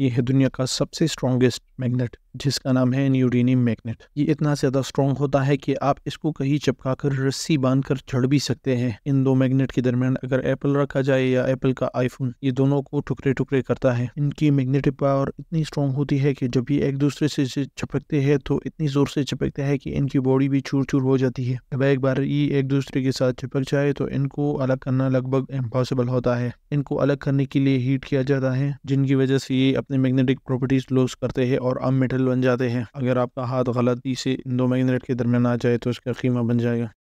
ये है दुनिया का सबसे स्ट्रॉन्गेस्ट मैग्नेट जिसका नाम है न्यूडीनियम मैग्नेट ये इतना ज़्यादा स्ट्रॉन्ग होता है कि आप इसको कहीं चिपका कर रस्सी बांध कर चढ़ भी सकते हैं इन दो मैग्नेट के दरमियान अगर एप्पल रखा जाए या एप्पल का आईफोन ये दोनों को टुकड़े टुकड़े करता है इनकी मैग्नेटिक पावर इतनी स्ट्रॉन्ग होती है कि जब ये एक दूसरे से चिपकते हैं तो इतनी ज़ोर से चिपकते हैं कि इनकी बॉडी भी चूर चूर हो जाती है अब एक बार ये एक दूसरे के साथ चिपक जाए तो इनको अलग करना लगभग इम्पॉसिबल होता है इनको अलग करने के लिए हीट किया जाता है जिनकी वजह से ये अपनी मैग्नेटिक प्रॉपर्टीज लूज़ करते हैं और अब मेटल बन जाते हैं अगर आपका हाथ गलती से इन दो मैग्नेट के दरमियान आ जाए तो इसका कीमा बन जाएगा